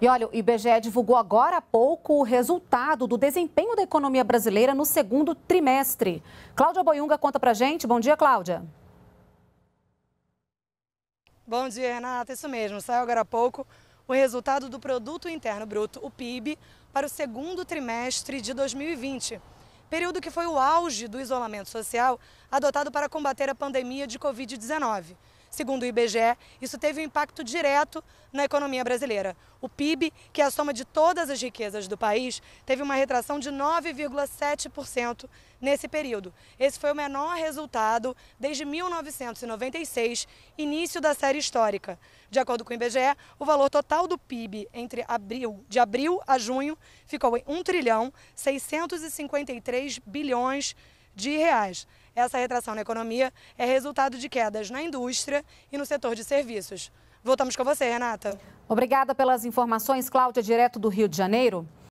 E olha, o IBGE divulgou agora há pouco o resultado do desempenho da economia brasileira no segundo trimestre. Cláudia Boiunga conta pra gente. Bom dia, Cláudia. Bom dia, Renata. Isso mesmo. Saiu agora há pouco o resultado do Produto Interno Bruto, o PIB, para o segundo trimestre de 2020. Período que foi o auge do isolamento social adotado para combater a pandemia de Covid-19. Segundo o IBGE, isso teve um impacto direto na economia brasileira. O PIB, que é a soma de todas as riquezas do país, teve uma retração de 9,7% nesse período. Esse foi o menor resultado desde 1996, início da série histórica. De acordo com o IBGE, o valor total do PIB entre abril, de abril a junho ficou em 1 trilhão 653 bilhões de reais. Essa retração na economia é resultado de quedas na indústria e no setor de serviços. Voltamos com você, Renata. Obrigada pelas informações, Cláudia, direto do Rio de Janeiro.